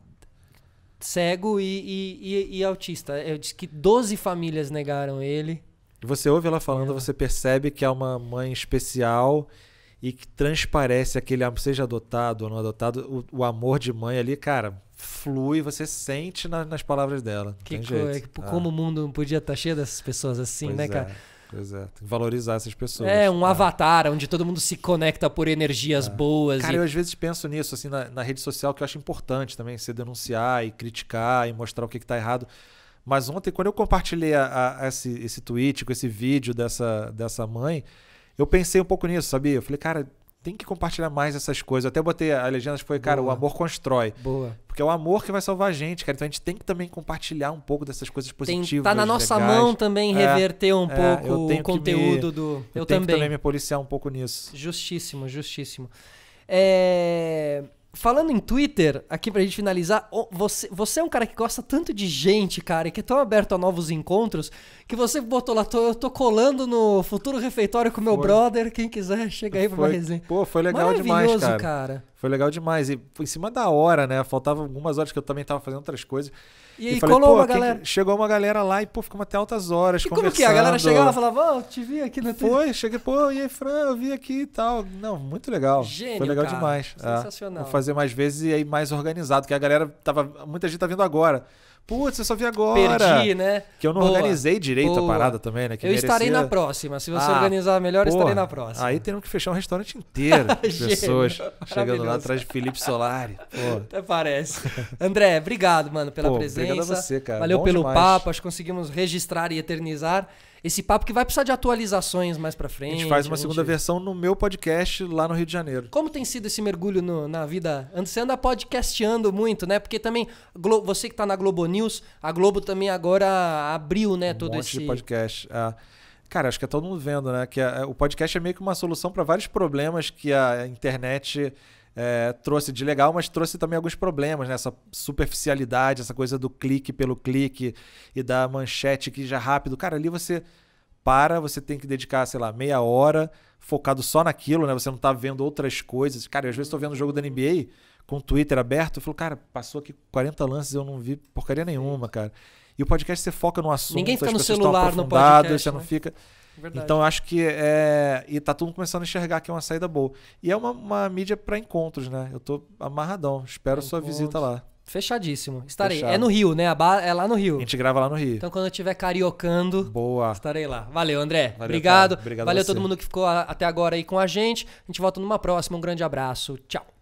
cego e, e, e, e autista. Eu disse que 12 famílias negaram ele você ouve ela falando, é. você percebe que é uma mãe especial e que transparece aquele seja adotado ou não adotado, o, o amor de mãe ali, cara, flui, você sente na, nas palavras dela. Que coisa, ah. como o mundo podia estar tá cheio dessas pessoas assim, pois né, é. cara? Pois é, tem que valorizar essas pessoas. É, um ah. avatar onde todo mundo se conecta por energias ah. boas. Cara, e... eu às vezes penso nisso, assim, na, na, rede social, que eu acho importante também, você denunciar e criticar e mostrar o que, está errado. Mas ontem, quando eu compartilhei a, a, esse, esse tweet com esse vídeo dessa, dessa mãe, eu pensei um pouco nisso, sabia? Eu falei, cara, tem que compartilhar mais essas coisas. Eu até botei a legenda foi, cara, Boa. o amor constrói. Boa. Porque é o amor que vai salvar a gente, cara. Então a gente tem que também compartilhar um pouco dessas coisas positivas. Tem, tá na nossa legais. mão também é, reverter é, um é, pouco o conteúdo me, do. Eu, eu tenho também. que também me policiar um pouco nisso. Justíssimo, justíssimo. É. Falando em Twitter, aqui pra gente finalizar, você, você é um cara que gosta tanto de gente, cara, e que é tão aberto a novos encontros, que você botou lá, tô, eu tô colando no futuro refeitório com meu foi. brother, quem quiser, chega aí pra foi, uma resenha. Pô, foi legal demais, cara. cara. Foi legal demais. E em cima da hora, né? Faltava algumas horas que eu também tava fazendo outras coisas. E, e falei, colou uma galera. Chegou uma galera lá e, pô, ficamos até altas horas. E como que é? A galera chegava e falava, ó, oh, te vi aqui na TV. Foi, cheguei, pô, e aí, Fran, eu vi aqui e tal. Não, muito legal. Gênio, Foi legal cara. demais. É. Sensacional. É. Vou fazer mais vezes e aí mais organizado, que a galera tava. Muita gente tá vindo agora. Putz, eu só vi agora. Perdi, né? Que eu não Boa. organizei direito Boa. a parada também, né? Que eu merecia... estarei na próxima. Se você ah, organizar melhor, porra. estarei na próxima. Aí temos que fechar um restaurante inteiro de pessoas chegando lá atrás de Felipe Solari. Até parece. André, obrigado, mano, pela Pô, presença. Obrigado a você, cara. Valeu Bom pelo demais. papo. Acho que conseguimos registrar e eternizar esse papo que vai precisar de atualizações mais pra frente. A gente faz uma gente... segunda versão no meu podcast lá no Rio de Janeiro. Como tem sido esse mergulho no, na vida? Você anda podcastando muito, né? Porque também, você que tá na Globo News, a Globo também agora abriu, né, um todo monte esse... de podcast. É. Cara, acho que é todo mundo vendo, né? Que a, é, é, o podcast é meio que uma solução para vários problemas que a internet é, trouxe de legal, mas trouxe também alguns problemas, né? Essa superficialidade, essa coisa do clique pelo clique e da manchete que já rápido. Cara, ali você para, você tem que dedicar, sei lá, meia hora focado só naquilo, né? Você não tá vendo outras coisas. Cara, eu às vezes tô vendo o jogo da NBA com o Twitter aberto, eu falo, cara, passou aqui 40 lances, eu não vi porcaria nenhuma, cara. E o podcast você foca no assunto, Ninguém fica no celular no podcast, você né? não fica. Verdade. Então eu acho que é. E tá todo mundo começando a enxergar que é uma saída boa. E é uma, uma mídia para encontros, né? Eu tô amarradão. Espero sua visita lá. Fechadíssimo. Estarei. É Fechado. É no Rio, né? A ba... É lá no Rio. A gente grava lá no Rio. Então, quando eu estiver cariocando, Boa. estarei lá. Valeu, André. Valeu, Obrigado. Obrigado Valeu a todo mundo que ficou até agora aí com a gente. A gente volta numa próxima. Um grande abraço. Tchau.